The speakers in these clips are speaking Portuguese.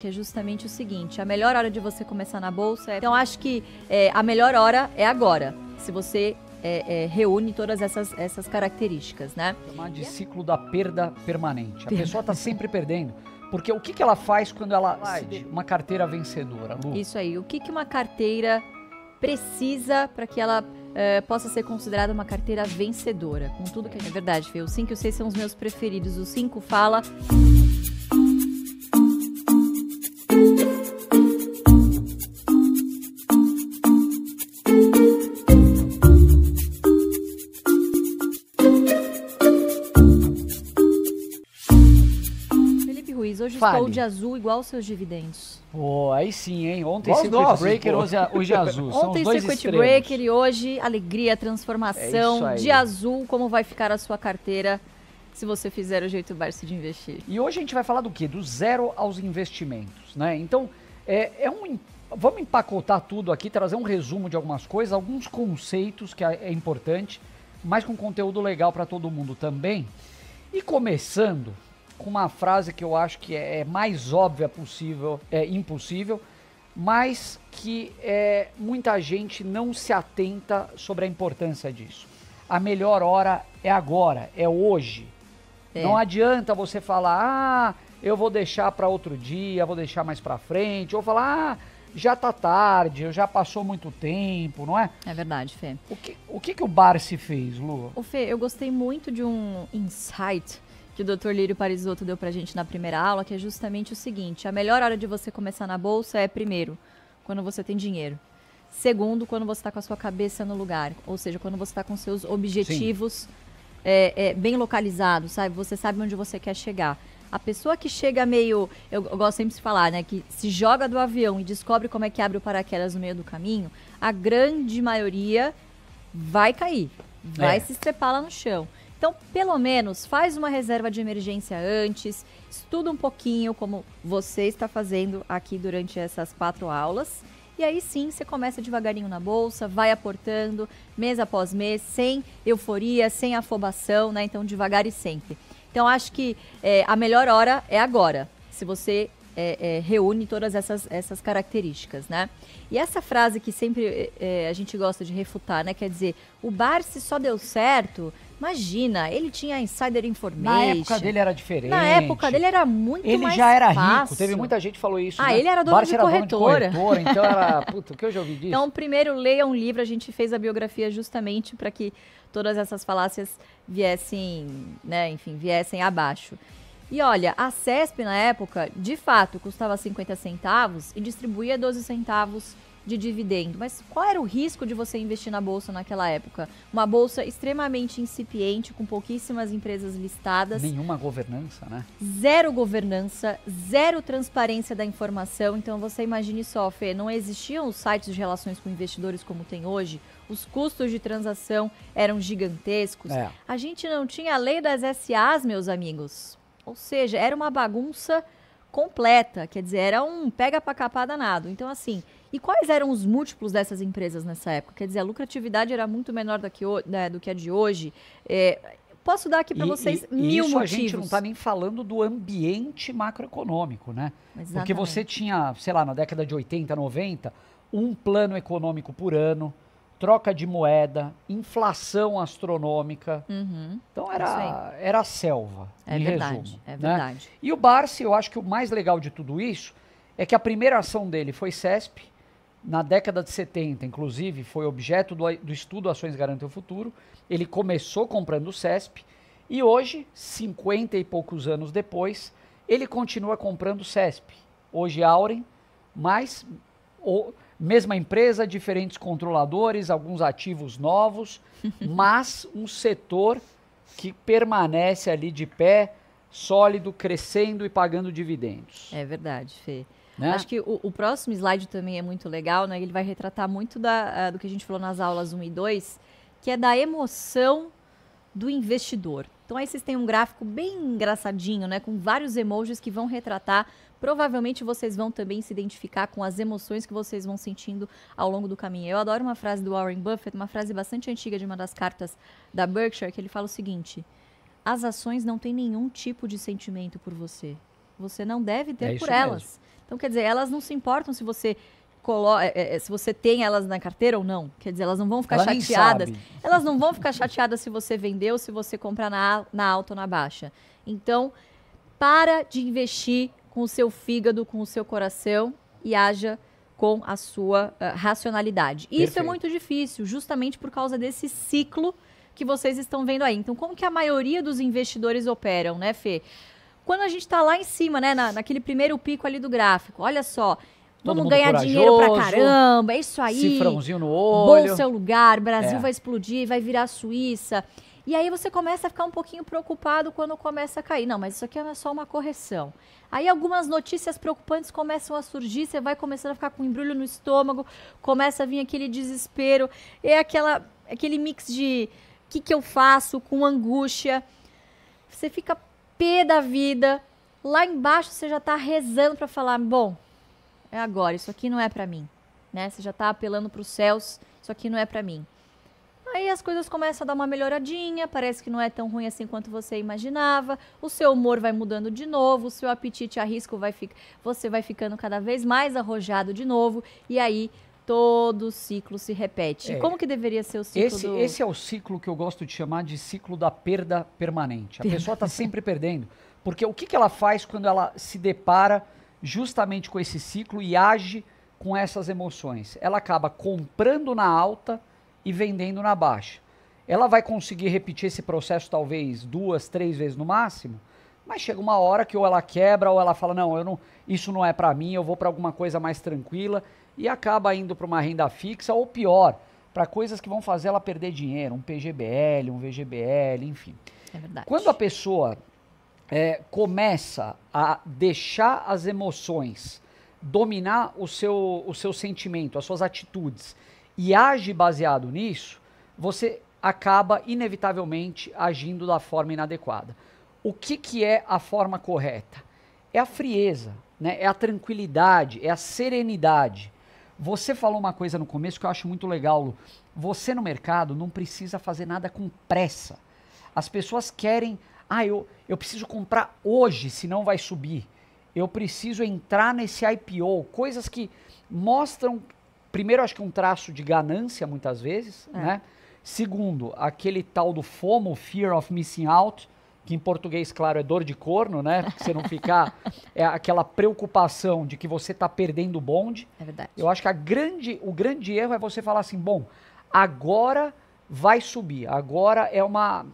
que é justamente o seguinte: a melhor hora de você começar na bolsa é. Então, acho que é, a melhor hora é agora, se você é, é, reúne todas essas, essas características, né? Chamar é de ciclo da perda permanente. A pessoa está sempre perdendo. Porque o que, que ela faz quando ela. Uma carteira vencedora, Lu? Isso aí. O que, que uma carteira precisa para que ela é, possa ser considerada uma carteira vencedora? Com tudo que é verdade, Fê. O 5 e o 6 são os meus preferidos. O 5 fala. hoje Fale. estou de azul igual seus dividendos. Oh, aí sim, hein? Ontem Nós, Circuit Breaker, hoje, é- hoje é azul. Ontem Circuit extremos. Breaker e hoje alegria, transformação, é de azul, como vai ficar a sua carteira se você fizer o jeito Barça de investir. E hoje a gente vai falar do quê? Do zero aos investimentos, né? Então, é, é um vamos empacotar tudo aqui, trazer um resumo de algumas coisas, alguns conceitos que é, é importante, mas com conteúdo legal para todo mundo também. E começando com uma frase que eu acho que é, é mais óbvia possível, é impossível, mas que é, muita gente não se atenta sobre a importância disso. A melhor hora é agora, é hoje. É. Não adianta você falar, ah, eu vou deixar para outro dia, vou deixar mais para frente, ou falar, ah, já tá tarde, já passou muito tempo, não é? É verdade, Fê. O que o, que que o Barsi fez, Lu? O Fê, eu gostei muito de um insight que o Dr. Lírio Parisotto deu pra gente na primeira aula, que é justamente o seguinte: a melhor hora de você começar na bolsa é primeiro, quando você tem dinheiro. Segundo, quando você está com a sua cabeça no lugar, ou seja, quando você está com seus objetivos é, é, bem localizados, sabe? Você sabe onde você quer chegar. A pessoa que chega meio, eu, gosto sempre de falar, né, que se joga do avião e descobre como é que abre o paraquedas no meio do caminho, a grande maioria vai cair, vai é. se estrepar lá no chão. Então, pelo menos, faz uma reserva de emergência antes, estuda um pouquinho como você está fazendo aqui durante essas quatro aulas. E aí sim, você começa devagarinho na bolsa, vai aportando mês após mês, sem euforia, sem afobação, né? Então, devagar e sempre. Então, acho que é, a melhor hora é agora. Se você é, é, reúne todas essas, essas características, né? E essa frase que sempre é, é a gente gosta de refutar, né? Quer dizer, o Barsi só deu certo Imagina, ele tinha insider information. Na época dele era diferente. Na época dele era muito ele mais Ele já era fácil. rico, teve muita gente que falou isso. Ah, né? ele era dono Barça de era corretora. Dono de corretora então era, puta, o que eu já ouvi disso? Então, primeiro leia um livro, a gente fez a biografia justamente para que todas essas falácias viessem, né, enfim, viessem abaixo. E olha, a CESP na época, de fato, custava 50 centavos e distribuía 12 centavos de dividendo. Mas qual era o risco de você investir na bolsa naquela época? Uma bolsa extremamente incipiente, com pouquíssimas empresas listadas. Nenhuma governança, né? Zero governança, zero transparência da informação. Então você imagine só, Fê, não existiam os sites de relações com investidores como tem hoje. Os custos de transação eram gigantescos. É. A gente não tinha a lei das SAs, meus amigos. Ou seja, era uma bagunça completa, quer dizer, era um pega para capar danado. Então, assim, e quais eram os múltiplos dessas empresas nessa época? Quer dizer, a lucratividade era muito menor do que, né, do que a de hoje. É, posso dar aqui para vocês e, mil isso motivos. a gente não está nem falando do ambiente macroeconômico, né? Exatamente. Porque você tinha, sei lá, na década de 80, 90, um plano econômico por ano, troca de moeda, inflação astronômica. Uhum, então era, era selva, é em verdade, resumo. É né? verdade. Né? E o Barsi, eu acho que o mais legal de tudo isso é que a primeira ação dele foi CESP, na década de 70, inclusive, foi objeto do, do estudo Ações Garantem o Futuro. Ele começou comprando o CESP e hoje, 50 e poucos anos depois, ele continua comprando o CESP. Hoje, Auren, mas... O, Mesma empresa, diferentes controladores, alguns ativos novos, mas um setor que permanece ali de pé, sólido, crescendo e pagando dividendos. É verdade, Fê. Né? Acho que o, o, próximo slide também é muito legal, né? Ele vai retratar muito da, ah, do que a gente falou nas aulas 1 e 2, que é da emoção do investidor. Então aí vocês têm um gráfico bem engraçadinho, né, com vários emojis que vão retratar. Provavelmente vocês vão também se identificar com as emoções que vocês vão sentindo ao longo do caminho. Eu adoro uma frase do Warren Buffett, uma frase bastante antiga de uma das cartas da Berkshire, que ele fala o seguinte: as ações não têm nenhum tipo de sentimento por você. Você não deve ter é por elas. Mesmo. Então quer dizer, elas não se importam se você coloca. É, é, é, se você tem elas na carteira ou não. Quer dizer, elas não vão ficar Ela chateadas. Elas não vão ficar chateadas se você vendeu, se você comprar na, na alta ou na baixa. Então, para de investir com o seu fígado, com o seu coração e haja com a sua uh, racionalidade. Isso é muito difícil, justamente por causa desse ciclo que vocês estão vendo aí. Então, como que a maioria dos investidores operam, né, Fê? Quando a gente está lá em cima, né, na, naquele primeiro pico ali do gráfico, olha só, Todo Vamos ganhar corajoso, dinheiro pra caramba, é isso aí. Cifrãozinho no olho. Bom seu lugar, Brasil é. vai explodir, vai virar Suíça. E aí você começa a ficar um pouquinho preocupado quando começa a cair. Não, mas isso aqui é só uma correção. Aí algumas notícias preocupantes começam a surgir, você vai começando a ficar com um embrulho no estômago, começa a vir aquele desespero, é aquela, aquele mix de o que, que eu faço com angústia. Você fica pé da vida. Lá embaixo você já está rezando para falar, bom, é agora, isso aqui não é para mim, né? Você já está apelando para os céus, isso aqui não é para mim. Aí as coisas começam a dar uma melhoradinha, parece que não é tão ruim assim quanto você imaginava. O seu humor vai mudando de novo, o seu apetite a risco vai ficar, você vai ficando cada vez mais arrojado de novo e aí todo o ciclo se repete. É. como que deveria ser o ciclo? Esse, do... esse é o ciclo que eu gosto de chamar de ciclo da perda permanente. A pessoa está sempre perdendo, porque o que, que ela faz quando ela se depara justamente com esse ciclo e age com essas emoções. Ela acaba comprando na alta e vendendo na baixa. Ela vai conseguir repetir esse processo talvez duas, três vezes no máximo, mas chega uma hora que ou ela quebra ou ela fala não, eu não, isso não é para mim, eu vou para alguma coisa mais tranquila e acaba indo para uma renda fixa ou pior, para coisas que vão fazer ela perder dinheiro, um PGBL, um VGBL, enfim. É verdade. Quando a pessoa é, começa a deixar as emoções dominar o seu, o seu sentimento, as suas atitudes e age baseado nisso, você acaba inevitavelmente agindo da forma inadequada. O que, que é a forma correta? É a frieza, né? é a tranquilidade, é a serenidade. Você falou uma coisa no começo que eu acho muito legal, Lu. Você no mercado não precisa fazer nada com pressa. As pessoas querem ah, eu, eu preciso comprar hoje, senão vai subir. Eu preciso entrar nesse IPO. Coisas que mostram, primeiro, acho que um traço de ganância, muitas vezes, é. né? Segundo, aquele tal do FOMO, Fear of Missing Out, que em português, claro, é dor de corno, né? Porque você não ficar. é aquela preocupação de que você está perdendo o bonde. É verdade. Eu acho que a grande, o grande erro é você falar assim: bom, agora vai subir, agora é uma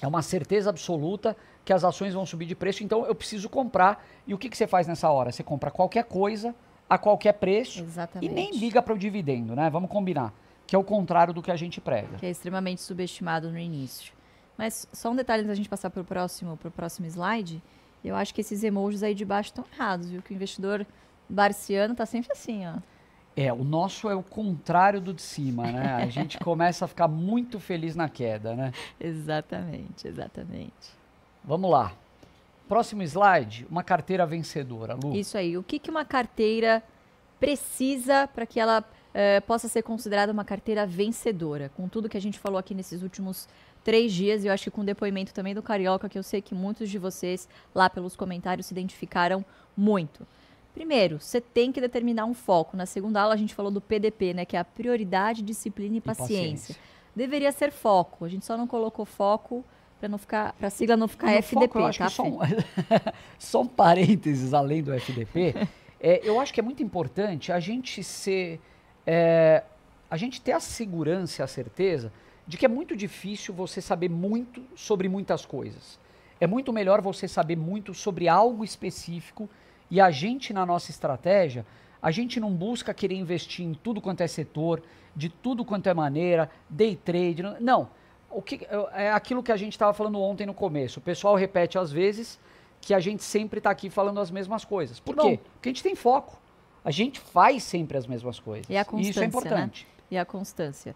é uma certeza absoluta que as ações vão subir de preço, então eu preciso comprar. E o que, que você faz nessa hora? Você compra qualquer coisa, a qualquer preço, Exatamente. e nem liga para o dividendo, né? Vamos combinar. Que é o contrário do que a gente prega. Que é extremamente subestimado no início. Mas só um detalhe antes da gente passar para o próximo, próximo slide. Eu acho que esses emojis aí de baixo estão errados, viu? Que o investidor barciano está sempre assim, ó. É, o nosso é o contrário do de cima, né? A gente começa a ficar muito feliz na queda, né? Exatamente, exatamente. Vamos lá. Próximo slide, uma carteira vencedora, Lu. Isso aí. O que, que uma carteira precisa para que ela eh, possa ser considerada uma carteira vencedora? Com tudo que a gente falou aqui nesses últimos três dias, e eu acho que com o depoimento também do Carioca, que eu sei que muitos de vocês lá pelos comentários se identificaram muito. Primeiro, você tem que determinar um foco. Na segunda aula a gente falou do PDP, né, que é a prioridade, disciplina e paciência. E paciência. Deveria ser foco. A gente só não colocou foco para não ficar, para a sigla não ficar no FDP, foco, tá? Só um, só um parênteses além do FDP. é, eu acho que é muito importante a gente ser, é, a gente ter a segurança, a certeza de que é muito difícil você saber muito sobre muitas coisas. É muito melhor você saber muito sobre algo específico e a gente, na nossa estratégia, a gente não busca querer investir em tudo quanto é setor, de tudo quanto é maneira, day trade. Não. O que, é aquilo que a gente estava falando ontem no começo. O pessoal repete às vezes que a gente sempre está aqui falando as mesmas coisas. Por quê? Porque a gente tem foco. A gente faz sempre as mesmas coisas. E a constância. E isso é né? importante. Né? E a constância.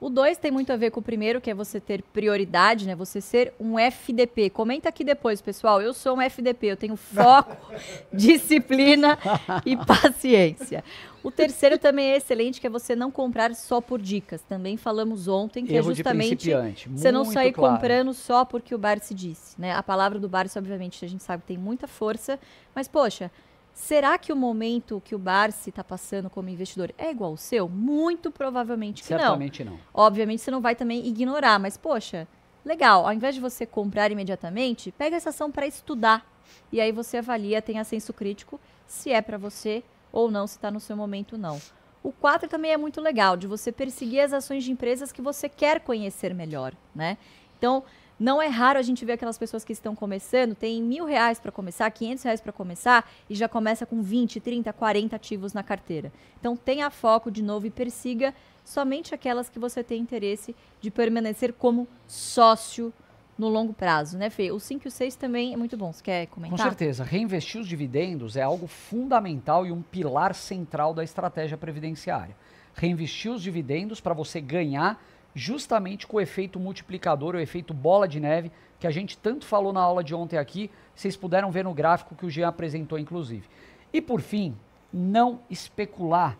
O dois tem muito a ver com o primeiro, que é você ter prioridade, né? Você ser um FDP. Comenta aqui depois, pessoal. Eu sou um FDP, eu tenho foco, disciplina e paciência. O terceiro também é excelente, que é você não comprar só por dicas. Também falamos ontem que é Erro é justamente você não sair claro. comprando só porque o Barsi disse, né? A palavra do Barsi, obviamente, a gente sabe que tem muita força, mas poxa, Será que o momento que o Barça está passando como investidor é igual ao seu? Muito provavelmente que Certamente não. Certamente não. Obviamente você não vai também ignorar, mas poxa, legal, ao invés de você comprar imediatamente, pega essa ação para estudar. E aí você avalia, tem senso crítico, se é para você ou não, se está no seu momento não. O 4 também é muito legal, de você perseguir as ações de empresas que você quer conhecer melhor, né? Então, não é raro a gente ver aquelas pessoas que estão começando, tem mil reais para começar, quinhentos reais para começar e já começa com 20, 30, 40 ativos na carteira. Então tenha foco de novo e persiga somente aquelas que você tem interesse de permanecer como sócio no longo prazo, né, Fê? O 5 e o 6 também é muito bom. Você quer comentar? Com certeza. Reinvestir os dividendos é algo fundamental e um pilar central da estratégia previdenciária. Reinvestir os dividendos para você ganhar justamente com o efeito multiplicador, o efeito bola de neve, que a gente tanto falou na aula de ontem aqui, vocês puderam ver no gráfico que o Jean apresentou, inclusive. E por fim, não especular.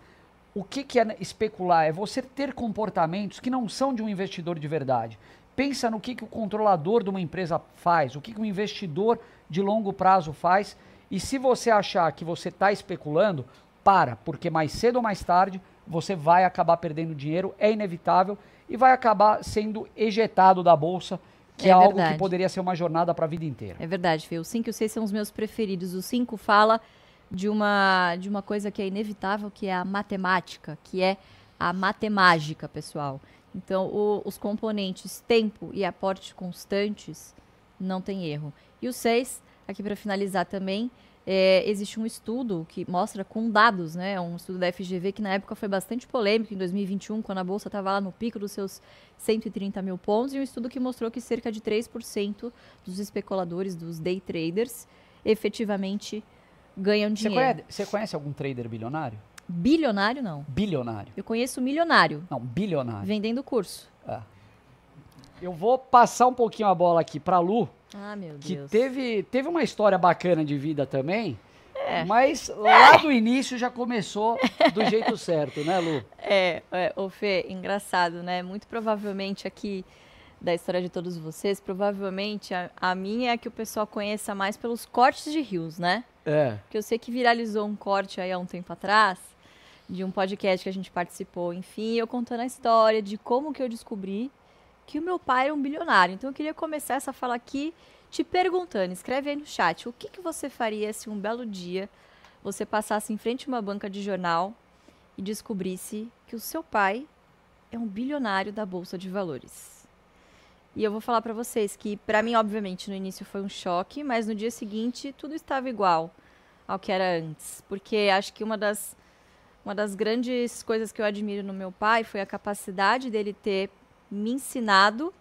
O que, que é especular? É você ter comportamentos que não são de um investidor de verdade. Pensa no que, que o controlador de uma empresa faz, o que, que o investidor de longo prazo faz. E se você achar que você está especulando, para, porque mais cedo ou mais tarde você vai acabar perdendo dinheiro, é inevitável e vai acabar sendo ejetado da bolsa, que é, é algo que poderia ser uma jornada para a vida inteira. É verdade, Fê. O 5 e o 6 são os meus preferidos. O 5 fala de uma, de uma coisa que é inevitável, que é a matemática, que é a matemágica, pessoal. Então, o, os componentes tempo e aporte constantes não tem erro. E o 6, aqui para finalizar também, é, existe um estudo que mostra com dados, né, um estudo da FGV que na época foi bastante polêmico, em 2021, quando a Bolsa estava lá no pico dos seus 130 mil pontos, e um estudo que mostrou que cerca de 3% dos especuladores, dos day traders, efetivamente ganham dinheiro. Você conhece, você conhece algum trader bilionário? Bilionário, não. Bilionário. Eu conheço milionário. Não, bilionário. Vendendo curso. Ah. Eu vou passar um pouquinho a bola aqui pra Lu. Ah, meu Deus. Que teve, teve uma história bacana de vida também. É. Mas lá do início já começou do jeito certo, né, Lu? É, é, ô Fê, engraçado, né? Muito provavelmente aqui da história de todos vocês, provavelmente a, a minha é a que o pessoal conheça mais pelos cortes de rios, né? É. Que eu sei que viralizou um corte aí há um tempo atrás de um podcast que a gente participou, enfim, eu contando a história de como que eu descobri que o meu pai era um bilionário. Então eu queria começar essa fala aqui te perguntando, escreve aí no chat, o que, que você faria se um belo dia você passasse em frente a uma banca de jornal e descobrisse que o seu pai é um bilionário da bolsa de valores. E eu vou falar para vocês que para mim, obviamente, no início foi um choque, mas no dia seguinte tudo estava igual ao que era antes, porque acho que uma das uma das grandes coisas que eu admiro no meu pai foi a capacidade dele ter me ensinado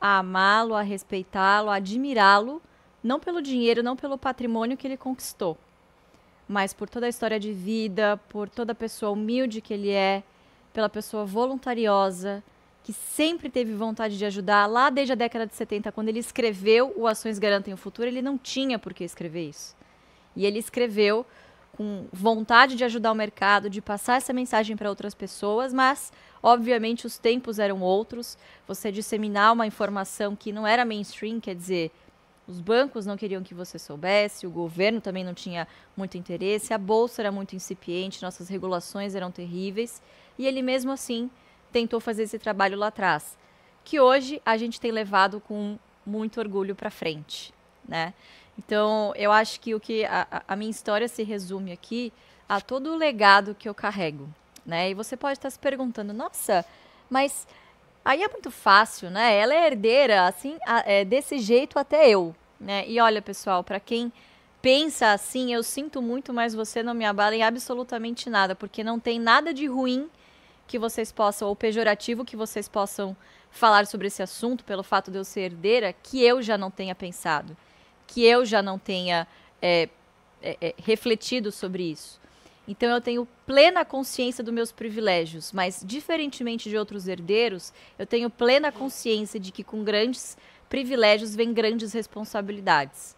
a amá-lo, a respeitá-lo, a admirá-lo, não pelo dinheiro, não pelo patrimônio que ele conquistou, mas por toda a história de vida, por toda a pessoa humilde que ele é, pela pessoa voluntariosa, que sempre teve vontade de ajudar. Lá desde a década de 70, quando ele escreveu O Ações Garantem o Futuro, ele não tinha por que escrever isso. E ele escreveu com vontade de ajudar o mercado, de passar essa mensagem para outras pessoas, mas obviamente os tempos eram outros. Você disseminar uma informação que não era mainstream, quer dizer, os bancos não queriam que você soubesse, o governo também não tinha muito interesse, a bolsa era muito incipiente, nossas regulações eram terríveis, e ele mesmo assim tentou fazer esse trabalho lá atrás, que hoje a gente tem levado com muito orgulho para frente, né? Então, eu acho que o que a, a minha história se resume aqui a todo o legado que eu carrego, né? E você pode estar se perguntando, nossa, mas aí é muito fácil, né? Ela é herdeira, assim, é desse jeito até eu, né? E olha, pessoal, para quem pensa assim, eu sinto muito, mas você não me abala em absolutamente nada, porque não tem nada de ruim que vocês possam, ou pejorativo que vocês possam falar sobre esse assunto, pelo fato de eu ser herdeira, que eu já não tenha pensado que eu já não tenha é, é, é, refletido sobre isso. Então eu tenho plena consciência dos meus privilégios, mas diferentemente de outros herdeiros, eu tenho plena consciência de que com grandes privilégios vêm grandes responsabilidades.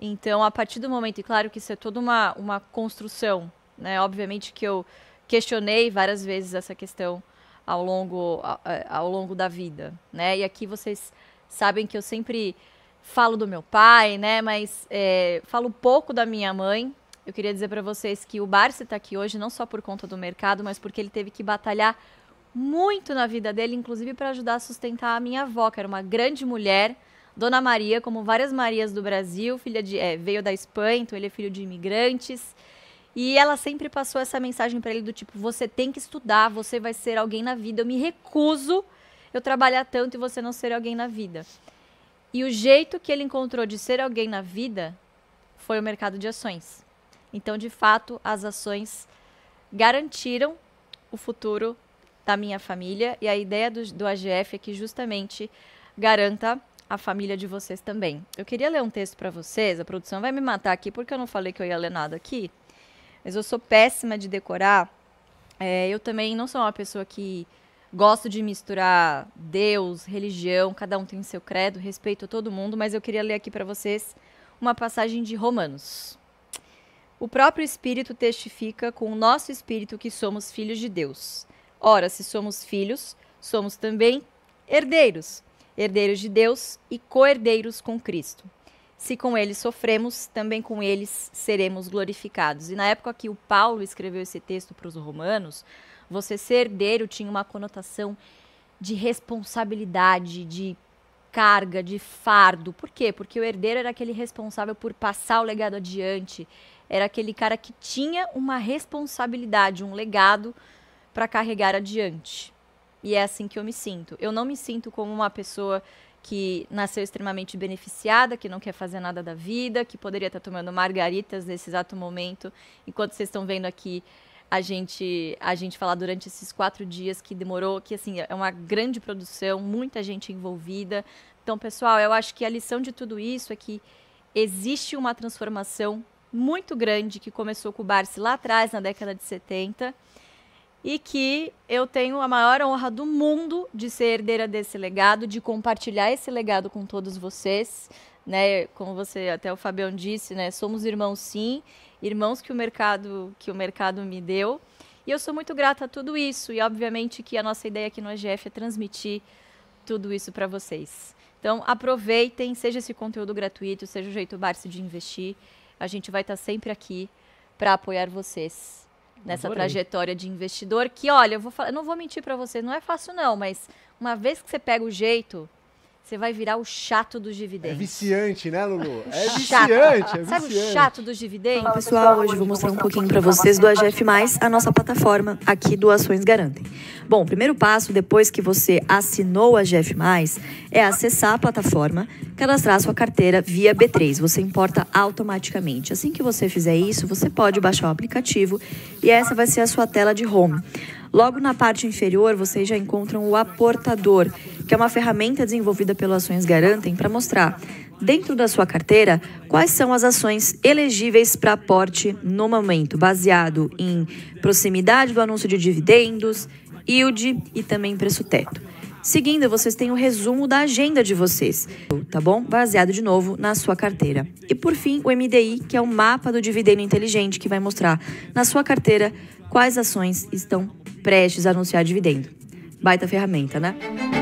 Então, a partir do momento, e claro que isso é toda uma, uma construção, né? Obviamente que eu questionei várias vezes essa questão ao longo, ao, ao longo da vida, né? E aqui vocês sabem que eu sempre falo do meu pai, né? Mas é, falo pouco da minha mãe. Eu queria dizer para vocês que o Barça está aqui hoje não só por conta do mercado, mas porque ele teve que batalhar muito na vida dele, inclusive para ajudar a sustentar a minha avó, que era uma grande mulher, Dona Maria, como várias Marias do Brasil, filha de é, veio da Espanha, então ele é filho de imigrantes. E ela sempre passou essa mensagem para ele do tipo: você tem que estudar, você vai ser alguém na vida. Eu me recuso eu trabalhar tanto e você não ser alguém na vida. E o jeito que ele encontrou de ser alguém na vida foi o mercado de ações. Então, de fato, as ações garantiram o futuro da minha família. E a ideia do, do AGF é que justamente garanta a família de vocês também. Eu queria ler um texto para vocês, a produção vai me matar aqui porque eu não falei que eu ia ler nada aqui, mas eu sou péssima de decorar. É, eu também não sou uma pessoa que Gosto de misturar Deus, religião, cada um tem seu credo, respeito a todo mundo, mas eu queria ler aqui para vocês uma passagem de Romanos. O próprio Espírito testifica com o nosso espírito que somos filhos de Deus. Ora, se somos filhos, somos também herdeiros, herdeiros de Deus e co-herdeiros com Cristo. Se com eles sofremos, também com eles seremos glorificados. E na época que o Paulo escreveu esse texto para os romanos, você ser herdeiro tinha uma conotação de responsabilidade, de carga, de fardo. Por quê? Porque o herdeiro era aquele responsável por passar o legado adiante, era aquele cara que tinha uma responsabilidade, um legado para carregar adiante. E é assim que eu me sinto. Eu não me sinto como uma pessoa que nasceu extremamente beneficiada, que não quer fazer nada da vida, que poderia estar tomando margaritas nesse exato momento, enquanto vocês estão vendo aqui a gente a gente falar durante esses quatro dias que demorou, que assim é uma grande produção, muita gente envolvida. Então, pessoal, eu acho que a lição de tudo isso é que existe uma transformação muito grande que começou com o Barce lá atrás, na década de 70, e que eu tenho a maior honra do mundo de ser herdeira desse legado, de compartilhar esse legado com todos vocês, né? Como você até o Fabião disse, né? Somos irmãos sim, irmãos que o mercado que o mercado me deu. E eu sou muito grata a tudo isso e obviamente que a nossa ideia aqui no AGF é transmitir tudo isso para vocês. Então aproveitem, seja esse conteúdo gratuito, seja o jeito Barça de investir, a gente vai estar tá sempre aqui para apoiar vocês nessa Adorei. trajetória de investidor que, olha, eu, vou falar, não vou mentir para vocês não é fácil não, mas uma vez que você pega o jeito, você vai virar o chato dos é dividendos. É viciante, né, Lulu? É viciante, é viciante. Sabe o chato dos dividendos. pessoal, hoje vou mostrar um pouquinho para vocês do AGF+, a nossa plataforma aqui do Ações Garantem. Bom, primeiro passo, depois que você assinou a AGF+, é acessar a plataforma, cadastrar sua carteira via B3. Você importa automaticamente. Assim que você fizer isso, você pode baixar o aplicativo e essa vai ser a sua tela de home. Logo na parte inferior, vocês já encontram o aportador, que é uma ferramenta desenvolvida pelo Ações Garantem para mostrar, dentro da sua carteira, quais são as ações elegíveis para aporte no momento, baseado em proximidade do anúncio de dividendos, yield e também preço teto. Seguindo, vocês têm o um resumo da agenda de vocês, tá bom? Baseado de novo na sua carteira. E por fim, o MDI, que é o mapa do dividendo inteligente, que vai mostrar na sua carteira quais ações estão prestes a anunciar dividendo. Baita ferramenta, né?